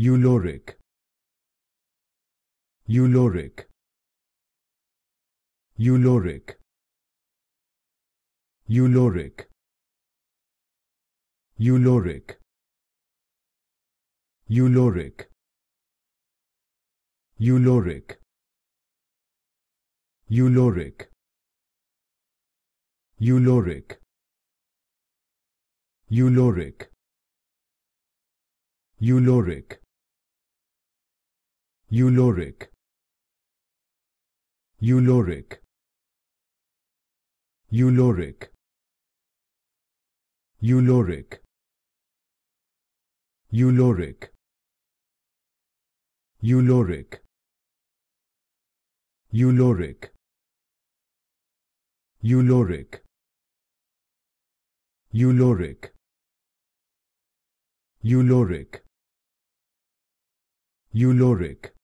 Euloric. Euloric. Euloric. Euloric. Euloric. Euloric. Euloric. Euloric. Euloric. Euloric. Euloric. Euloric. Euloric. Euloric. Euloric. Euloric. Euloric. Euloric. Euloric. Euloric. Euloric. Euloric.